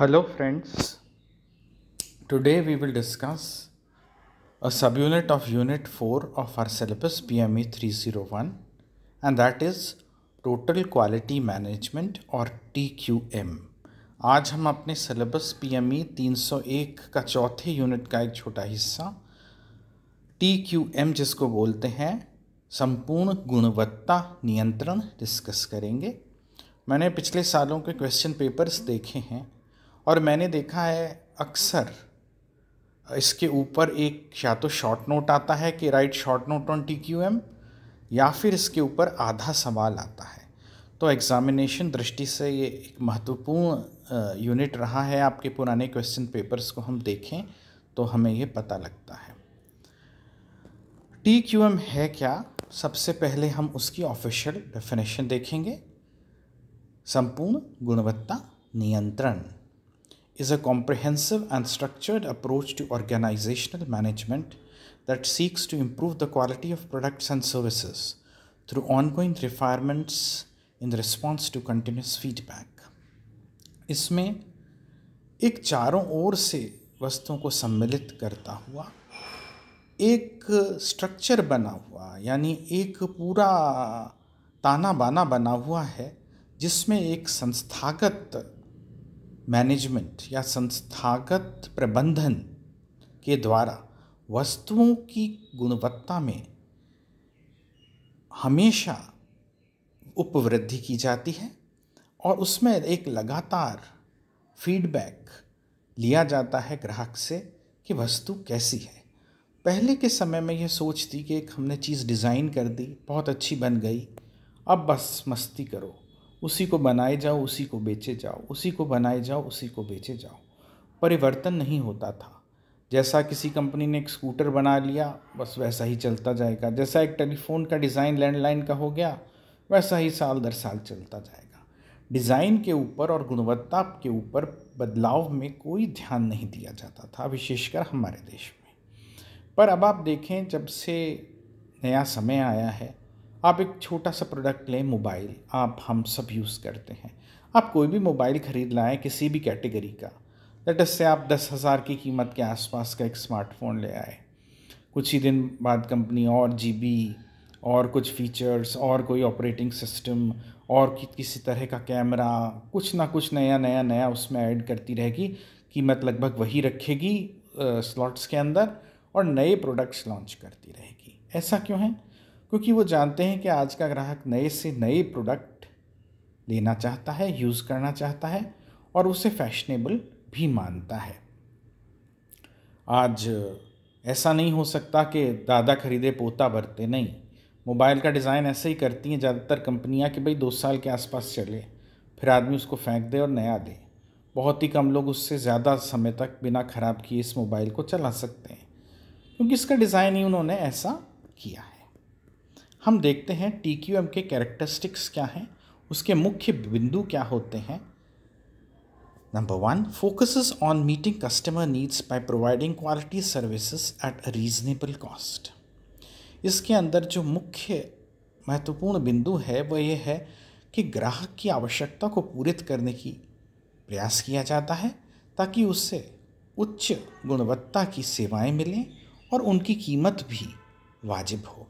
Hello friends today we will discuss a sub unit of unit four of our syllabus P M E three zero one and that is total quality management और T Q M आज हम अपने syllabus P M ई तीन सौ एक का चौथे unit का एक छोटा हिस्सा टी क्यू एम जिसको बोलते हैं संपूर्ण गुणवत्ता नियंत्रण डिस्कस करेंगे मैंने पिछले सालों के क्वेश्चन पेपर्स देखे हैं और मैंने देखा है अक्सर इसके ऊपर एक या तो शॉर्ट नोट आता है कि write short note on T Q M या फिर इसके ऊपर आधा सवाल आता है तो एग्ज़ामिनेशन दृष्टि से ये एक महत्वपूर्ण यूनिट रहा है आपके पुराने क्वेश्चन पेपर्स को हम देखें तो हमें ये पता लगता है टी क्यू एम है क्या सबसे पहले हम उसकी ऑफिशियल डेफिनेशन देखेंगे संपूर्ण गुणवत्ता नियंत्रण is a comprehensive and structured approach to organizational management that seeks to improve the quality of products and services through ongoing refinements in response to continuous feedback. इसमें एक चारों ओर से वस्तुओं को सम्मिलित करता हुआ एक स्ट्रक्चर बना हुआ यानी एक पूरा ताना बाना बना हुआ है जिसमें एक संस्थागत मैनेजमेंट या संस्थागत प्रबंधन के द्वारा वस्तुओं की गुणवत्ता में हमेशा उपवृद्धि की जाती है और उसमें एक लगातार फीडबैक लिया जाता है ग्राहक से कि वस्तु कैसी है पहले के समय में यह सोच थी कि एक हमने चीज़ डिज़ाइन कर दी बहुत अच्छी बन गई अब बस मस्ती करो उसी को बनाए जाओ उसी को बेचे जाओ उसी को बनाए जाओ उसी को बेचे जाओ परिवर्तन नहीं होता था जैसा किसी कंपनी ने एक स्कूटर बना लिया बस वैसा ही चलता जाएगा जैसा एक टेलीफोन का डिज़ाइन लैंडलाइन का हो गया वैसा ही साल दर साल चलता जाएगा डिज़ाइन के ऊपर और गुणवत्ता के ऊपर बदलाव में कोई ध्यान नहीं दिया जाता था विशेषकर हमारे देश में पर अब आप देखें जब से नया समय आया है आप एक छोटा सा प्रोडक्ट लें मोबाइल आप हम सब यूज़ करते हैं आप कोई भी मोबाइल ख़रीद लाएँ किसी भी कैटेगरी का लेटस से आप दस हज़ार की कीमत के आसपास का एक स्मार्टफोन ले आए कुछ ही दिन बाद कंपनी और जी और कुछ फीचर्स और कोई ऑपरेटिंग सिस्टम और कि, किसी तरह का कैमरा कुछ ना कुछ नया नया नया उसमें ऐड करती रहेगी कीमत लगभग वही रखेगी स्लॉट्स के अंदर और नए प्रोडक्ट्स लॉन्च करती रहेगी ऐसा क्यों है क्योंकि वो जानते हैं कि आज का ग्राहक नए से नए प्रोडक्ट लेना चाहता है यूज़ करना चाहता है और उसे फैशनेबल भी मानता है आज ऐसा नहीं हो सकता कि दादा खरीदे पोता भरते नहीं मोबाइल का डिज़ाइन ऐसे ही करती हैं ज़्यादातर कंपनियां कि भाई दो साल के आसपास चले फिर आदमी उसको फेंक दे और नया दे बहुत ही कम लोग उससे ज़्यादा समय तक बिना ख़राब किए इस मोबाइल को चला सकते हैं क्योंकि इसका डिज़ाइन ही उन्होंने ऐसा किया है हम देखते हैं टी क्यू एम के कैरेक्टरिस्टिक्स क्या हैं उसके मुख्य बिंदु क्या होते हैं number one focus on meeting customer needs by providing quality services at reasonable cost इसके अंदर जो मुख्य महत्वपूर्ण बिंदु है वह यह है कि ग्राहक की आवश्यकता को पूरित करने की प्रयास किया जाता है ताकि उससे उच्च गुणवत्ता की सेवाएं मिलें और उनकी कीमत भी वाजिब हो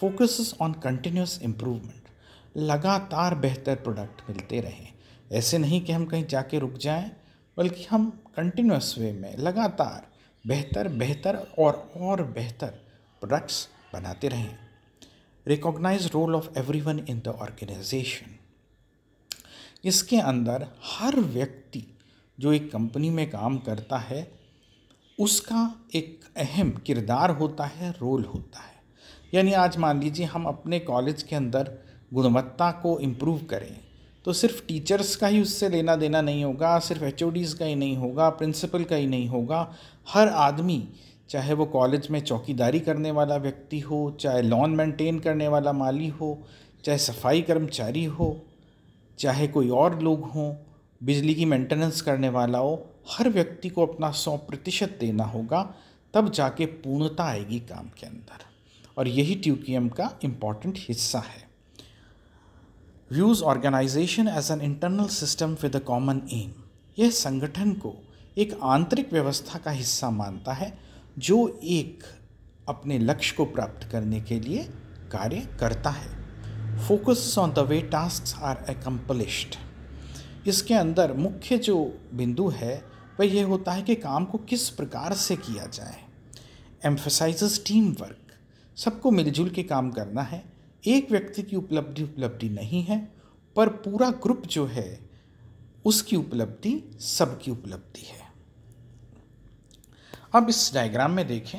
फोकस ऑन कंटिन्यूस इम्प्रूवमेंट लगातार बेहतर प्रोडक्ट मिलते रहें ऐसे नहीं कि हम कहीं जाके रुक जाएं बल्कि हम कंटिन्यूस वे में लगातार बेहतर बेहतर और और बेहतर प्रोडक्ट्स बनाते रहें recognise role of everyone in the organisation इसके अंदर हर व्यक्ति जो एक कंपनी में काम करता है उसका एक अहम किरदार होता है रोल होता है यानी आज मान लीजिए हम अपने कॉलेज के अंदर गुणवत्ता को इम्प्रूव करें तो सिर्फ टीचर्स का ही उससे लेना देना नहीं होगा सिर्फ एच का ही नहीं होगा प्रिंसिपल का ही नहीं होगा हर आदमी चाहे वो कॉलेज में चौकीदारी करने वाला व्यक्ति हो चाहे लॉन मेंटेन करने वाला माली हो चाहे सफाई कर्मचारी हो चाहे कोई और लोग हों बिजली की मेंटेनेंस करने वाला हो हर व्यक्ति को अपना सौ प्रतिशत देना होगा तब जाके पूर्णता आएगी काम के अंदर और यही ट्यूकियम का इम्पॉर्टेंट हिस्सा है views organisation as an internal system with a common aim यह संगठन को एक आंतरिक व्यवस्था का हिस्सा मानता है जो एक अपने लक्ष्य को प्राप्त करने के लिए कार्य करता है focus on the way task are accomplished इसके अंदर मुख्य जो बिंदु है वह यह होता है कि काम को किस प्रकार से किया जाए एम्फेसाइज टीम वर्क सबको मिलजुल के काम करना है एक व्यक्ति की उपलब्धि उपलब्धि नहीं है पर पूरा ग्रुप जो है उसकी उपलब्धि सबकी उपलब्धि है अब इस डायग्राम में देखें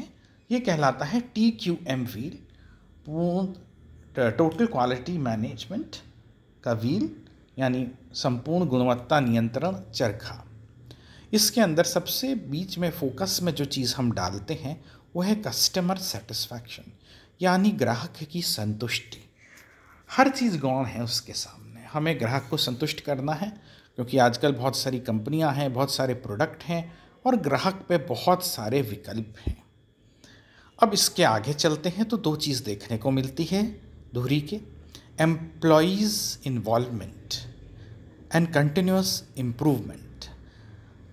ये कहलाता है T Q M wheel total quality management का व्हील यानी संपूर्ण गुणवत्ता नियंत्रण चरखा इसके अंदर सबसे बीच में फोकस में जो चीज़ हम डालते हैं वो है कस्टमर सेटिस्फैक्शन यानी ग्राहक की संतुष्टि हर चीज़ गौण है उसके सामने हमें ग्राहक को संतुष्ट करना है क्योंकि आजकल बहुत सारी कंपनियां हैं बहुत सारे प्रोडक्ट हैं और ग्राहक पे बहुत सारे विकल्प हैं अब इसके आगे चलते हैं तो दो चीज़ देखने को मिलती है धूरी के employees involvement and continuous improvement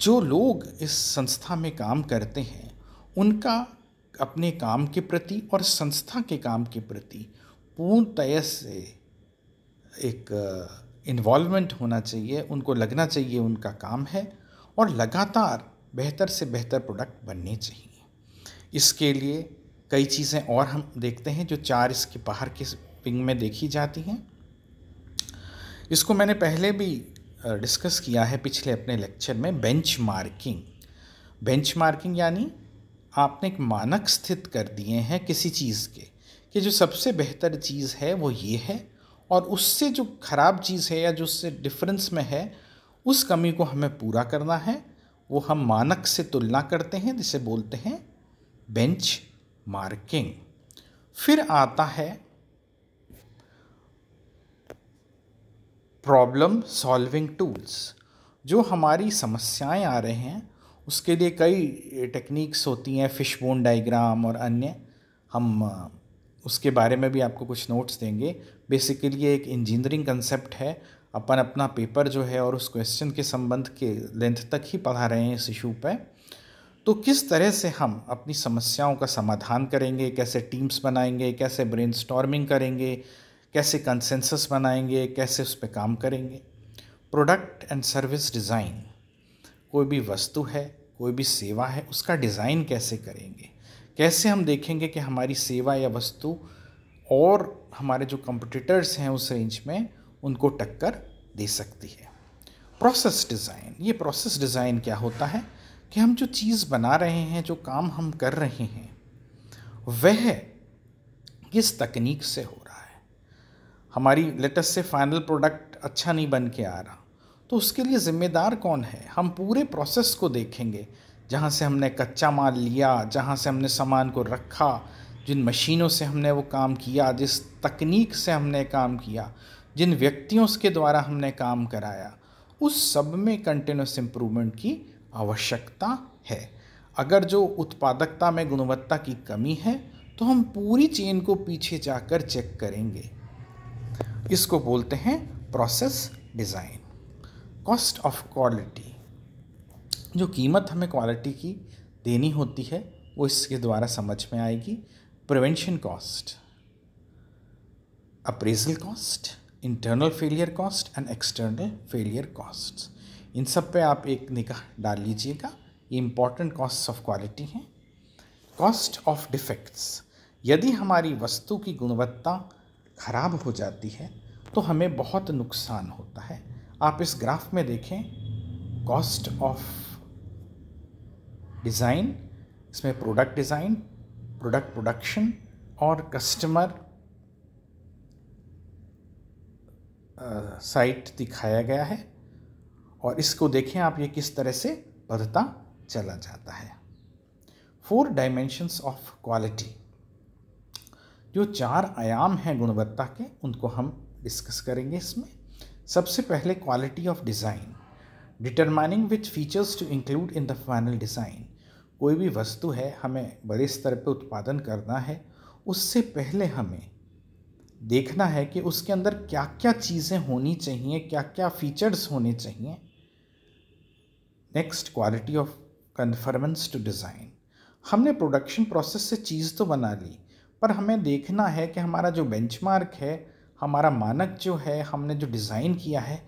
जो लोग इस संस्था में काम करते हैं उनका अपने काम के प्रति और संस्था के काम के प्रति पूर्ण तय से एक इन्वॉल्वमेंट होना चाहिए उनको लगना चाहिए उनका काम है और लगातार बेहतर से बेहतर प्रोडक्ट बनने चाहिए इसके लिए कई चीज़ें और हम देखते हैं जो चार इसके बाहर के पिंग में देखी जाती हैं इसको मैंने पहले भी डिस्कस किया है पिछले अपने लेक्चर में बेंच मार्किंग बेंच मार्किंग यानी आपने एक मानक स्थित कर दिए हैं किसी चीज़ के कि जो सबसे बेहतर चीज़ है वो ये है और उससे जो ख़राब चीज़ है या जो उससे डिफरेंस में है उस कमी को हमें पूरा करना है वो हम मानक से तुलना करते हैं जिसे बोलते हैं बेंच मार्किंग फिर आता है प्रॉब्लम सॉल्विंग टूल्स जो हमारी समस्याएं आ रहे हैं उसके लिए कई टेक्निक्स होती हैं फिश बोन डाइग्राम और अन्य हम उसके बारे में भी आपको कुछ नोट्स देंगे बेसिकली ये एक इंजीनियरिंग कंसेप्ट है अपन अपना पेपर जो है और उस क्वेश्चन के संबंध के लेंथ तक ही पढ़ा रहे हैं इस इशू पर तो किस तरह से हम अपनी समस्याओं का समाधान करेंगे कैसे टीम्स बनाएंगे कैसे ब्रेन करेंगे कैसे कंसेंसस बनाएंगे कैसे उस पर काम करेंगे प्रोडक्ट एंड सर्विस डिज़ाइन कोई भी वस्तु है कोई भी सेवा है उसका डिज़ाइन कैसे करेंगे कैसे हम देखेंगे कि हमारी सेवा या वस्तु और हमारे जो कंपटीटर्स हैं उस रेंज में उनको टक्कर दे सकती है प्रोसेस डिज़ाइन ये प्रोसेस डिज़ाइन क्या होता है कि हम जो चीज़ बना रहे हैं जो काम हम कर रहे हैं वह किस तकनीक से हो रहा है हमारी लेटेस्ट से फाइनल प्रोडक्ट अच्छा नहीं बन के आ रहा तो उसके लिए ज़िम्मेदार कौन है हम पूरे प्रोसेस को देखेंगे जहाँ से हमने कच्चा माल लिया जहाँ से हमने सामान को रखा जिन मशीनों से हमने वो काम किया जिस तकनीक से हमने काम किया जिन व्यक्तियों के द्वारा हमने काम कराया उस सब में कंटिन्यूस इम्प्रूवमेंट की आवश्यकता है अगर जो उत्पादकता में गुणवत्ता की कमी है तो हम पूरी चेन को पीछे जाकर चेक करेंगे इसको बोलते हैं process design cost of quality जो कीमत हमें क्वालिटी की देनी होती है वो इसके द्वारा समझ में आएगी prevention cost appraisal cost internal failure cost and external failure cost इन सब पे आप एक निगाह डाल लीजिएगा ये इम्पॉर्टेंट कॉस्ट ऑफ क्वालिटी हैं कॉस्ट ऑफ डिफेक्ट्स यदि हमारी वस्तु की गुणवत्ता खराब हो जाती है तो हमें बहुत नुकसान होता है आप इस ग्राफ में देखें कॉस्ट ऑफ डिज़ाइन इसमें प्रोडक्ट डिज़ाइन प्रोडक्ट प्रोडक्शन और कस्टमर साइट दिखाया गया है और इसको देखें आप ये किस तरह से बढ़ता चला जाता है फोर डायमेंशंस ऑफ क्वालिटी जो चार आयाम हैं गुणवत्ता के उनको हम डिस्कस करेंगे इसमें सबसे पहले quality of design determining which features to include in the final design कोई भी वस्तु है हमें बड़े स्तर पर उत्पादन करना है उससे पहले हमें देखना है कि उसके अंदर क्या क्या चीज़ें होनी चाहिए क्या क्या फीचर्स होने चाहिए next quality of conformance to design हमने प्रोडक्शन प्रोसेस से चीज़ तो बना ली पर हमें देखना है कि हमारा जो बेंचमार्क है हमारा मानक जो है हमने जो डिज़ाइन किया है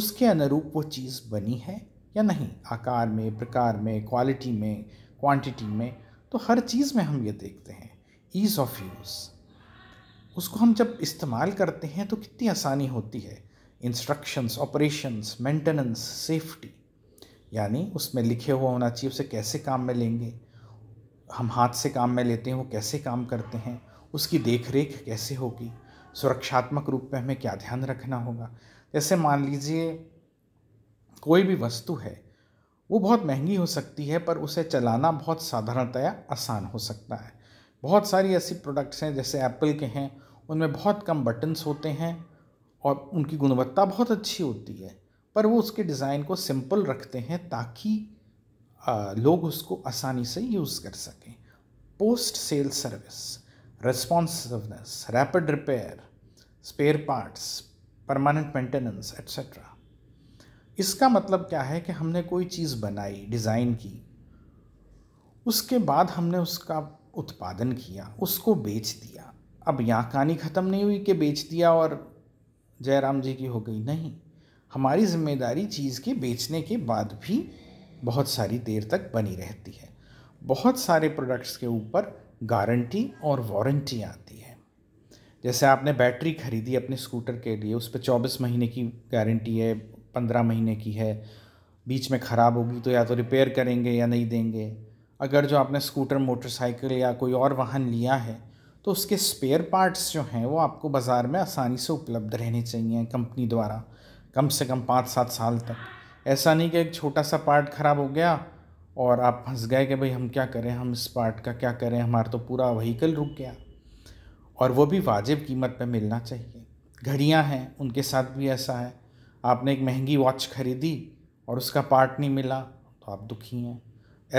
उसके अनुरूप वो चीज़ बनी है या नहीं आकार में प्रकार में क्वालिटी में क्वांटिटी में तो हर चीज़ में हम ये देखते हैं ईज़ ऑफ यूज़ उसको हम जब इस्तेमाल करते हैं तो कितनी आसानी होती है इंस्ट्रक्शंस ऑपरेशंस मेंटेनेंस सेफ्टी यानी उसमें लिखे हुआ होना चाहिए उसे कैसे काम में लेंगे हम हाथ से काम में लेते हैं वो कैसे काम करते हैं उसकी देख रेख कैसे होगी सुरक्षात्मक रूप में हमें क्या ध्यान रखना होगा जैसे मान लीजिए कोई भी वस्तु है वो बहुत महंगी हो सकती है पर उसे चलाना बहुत साधारणतया आसान हो सकता है बहुत सारी ऐसी प्रोडक्ट्स हैं जैसे एप्पल के हैं उनमें बहुत कम बटन्स होते हैं और उनकी गुणवत्ता बहुत अच्छी होती है पर वो उसके डिज़ाइन को सिंपल रखते हैं ताकि लोग उसको आसानी से यूज़ कर सकें post sale service responsiveness, rapid repair, spare parts, permanent maintenance, etc. इसका मतलब क्या है कि हमने कोई चीज़ बनाई डिज़ाइन की उसके बाद हमने उसका उत्पादन किया उसको बेच दिया अब यहाँ कहानी ख़त्म नहीं हुई कि बेच दिया और जयराम जी की हो गई नहीं हमारी जिम्मेदारी चीज़ के बेचने के बाद भी बहुत सारी देर तक बनी रहती है बहुत सारे प्रोडक्ट्स के ऊपर गारंटी और वारंटी आती है जैसे आपने बैटरी खरीदी अपने स्कूटर के लिए उस पर चौबीस महीने की गारंटी है पंद्रह महीने की है बीच में ख़राब होगी तो या तो रिपेयर करेंगे या नहीं देंगे अगर जो आपने स्कूटर मोटरसाइकिल या कोई और वाहन लिया है तो उसके स्पेयर पार्ट्स जो हैं वो आपको बाज़ार में आसानी से उपलब्ध रहने चाहिए कंपनी द्वारा कम से कम पाँच सात साल तक ऐसा नहीं कि एक छोटा सा पार्ट ख़राब हो गया और आप फंस गए कि भाई हम क्या करें हम इस पार्ट का क्या करें हमारा तो पूरा वहीकल रुक गया और वो भी वाजिब कीमत पर मिलना चाहिए घड़ियाँ हैं उनके साथ भी ऐसा है आपने एक महंगी वॉच खरीदी और उसका पार्ट नहीं मिला तो आप दुखी हैं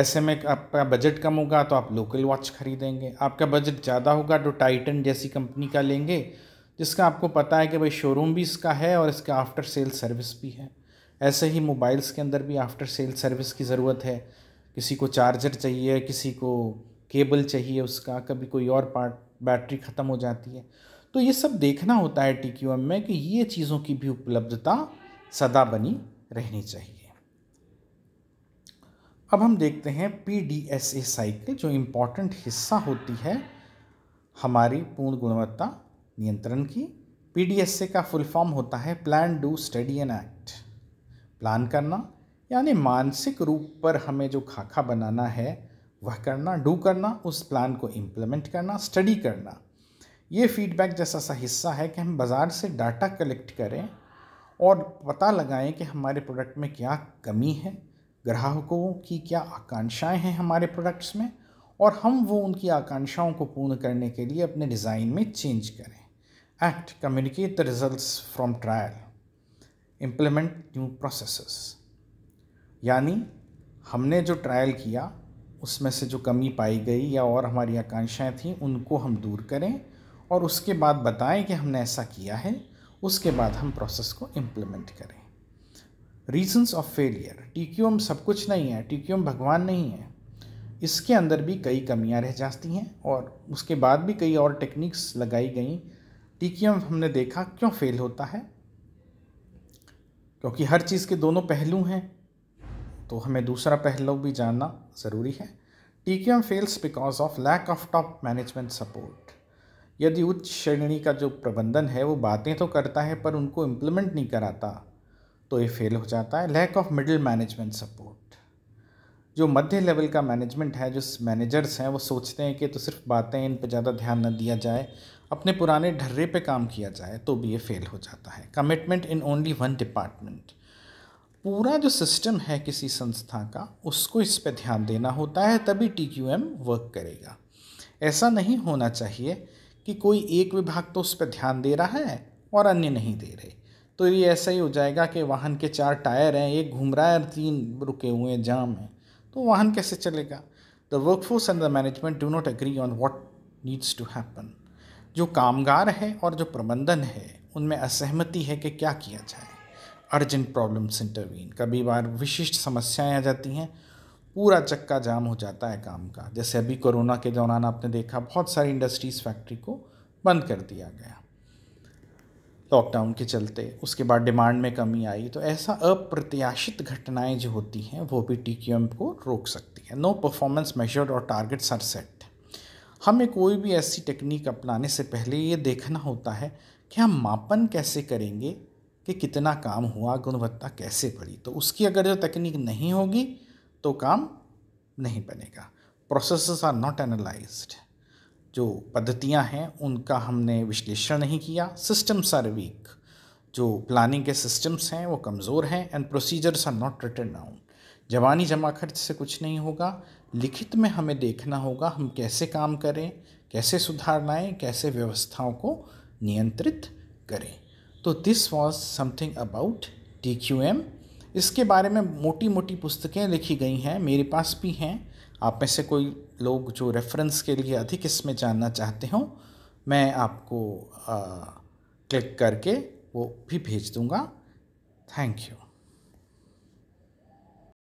ऐसे में आपका बजट कम होगा तो आप लोकल वॉच खरीदेंगे आपका बजट ज़्यादा होगा तो टाइटन जैसी कंपनी का लेंगे जिसका आपको पता है कि भाई शोरूम भी इसका है और इसका आफ्टर सेल सर्विस भी है ऐसे ही मोबाइल्स के अंदर भी आफ्टर सेल सर्विस की ज़रूरत है किसी को चार्जर चाहिए किसी को केबल चाहिए उसका कभी कोई और पार्ट बैटरी ख़त्म हो जाती है तो ये सब देखना होता है टी में कि ये चीज़ों की भी उपलब्धता सदा बनी रहनी चाहिए अब हम देखते हैं P D S A cycle जो इम्पॉर्टेंट हिस्सा होती है हमारी पूर्ण गुणवत्ता नियंत्रण की पी डी एस ए का फुल फॉर्म होता है plan do study and act plan करना यानी मानसिक रूप पर हमें जो खाका बनाना है वह करना डू करना उस प्लान को इम्प्लीमेंट करना स्टडी करना ये फीडबैक जैसा सा हिस्सा है कि हम बाज़ार से डाटा कलेक्ट करें और पता लगाएं कि हमारे प्रोडक्ट में क्या कमी है ग्राहकों की क्या आकांक्षाएं हैं हमारे प्रोडक्ट्स में और हम वो उनकी आकांक्षाओं को पूर्ण करने के लिए अपने डिज़ाइन में चेंज करें act communicate the result from trial implement new processes यानी हमने जो ट्रायल किया उसमें से जो कमी पाई गई या और हमारी आकांक्षाएं थीं उनको हम दूर करें और उसके बाद बताएं कि हमने ऐसा किया है उसके बाद हम प्रोसेस को इम्प्लीमेंट करें रीजंस ऑफ फेलियर टीक्यूम सब कुछ नहीं है टीक्यूम भगवान नहीं है इसके अंदर भी कई कमियां रह जाती हैं और उसके बाद भी कई और टेक्निक्स लगाई गई टीक्यूम हमने देखा क्यों फेल होता है क्योंकि हर चीज़ के दोनों पहलू हैं तो हमें दूसरा पहलू भी जानना ज़रूरी है T Q M fails because of lack of top management support यदि उच्च श्रेणी का जो प्रबंधन है वो बातें तो करता है पर उनको इम्प्लीमेंट नहीं कराता तो ये फेल हो जाता है lack of middle management support जो मध्य लेवल का मैनेजमेंट है जो मैनेजर्स हैं वो सोचते हैं कि तो सिर्फ बातें इन पर ज़्यादा ध्यान न दिया जाए अपने पुराने ढर्रे पे काम किया जाए तो भी ये फेल हो जाता है commitment in only one department पूरा जो सिस्टम है किसी संस्था का उसको इस पर ध्यान देना होता है तभी टी क्यू एम वर्क करेगा ऐसा नहीं होना चाहिए कि कोई एक विभाग तो उस पर ध्यान दे रहा है और अन्य नहीं दे रहे तो ये ऐसा ही हो जाएगा कि वाहन के चार टायर हैं एक घूम रहा है और तीन रुके हुए हैं जाम हैं तो वाहन कैसे चलेगा the workforce and the management do not agree on what needs to happen जो कामगार है और जो प्रबंधन है उनमें असहमति है कि क्या किया जाए अर्जेंट प्रॉब्लम्स इंटरवीन कभी बार विशिष्ट समस्याएं आ जाती हैं पूरा चक्का जाम हो जाता है काम का जैसे अभी कोरोना के दौरान आपने देखा बहुत सारी इंडस्ट्रीज़ फैक्ट्री को बंद कर दिया गया लॉकडाउन के चलते उसके बाद डिमांड में कमी आई तो ऐसा अप्रत्याशित घटनाएं जो होती हैं वो भी टी को रोक सकती है नो परफॉर्मेंस मेजर और टारगेट्स आर सेट हमें कोई भी ऐसी टेक्निक अपनाने से पहले ये देखना होता है कि हम मापन कैसे करेंगे कि कितना काम हुआ गुणवत्ता कैसे बढ़ी तो उसकी अगर जो तकनीक नहीं होगी तो काम नहीं बनेगा प्रोसेसेस आर नॉट एनालाइज्ड जो पद्धतियां हैं उनका हमने विश्लेषण नहीं किया सिस्टम्स आर वीक जो प्लानिंग के सिस्टम्स हैं वो कमज़ोर हैं and procedures are not written down जवानी जमा खर्च से कुछ नहीं होगा लिखित में हमें देखना होगा हम कैसे काम करें कैसे सुधार लाएँ कैसे व्यवस्थाओं को नियंत्रित करें तो this was something about D Q M इसके बारे में मोटी मोटी पुस्तकें लिखी गई हैं मेरे पास भी हैं आप में से कोई लोग जो रेफरेंस के लिए अधिक इसमें जानना चाहते हों मैं आपको आ, क्लिक करके वो भी भेज दूँगा थैंक यू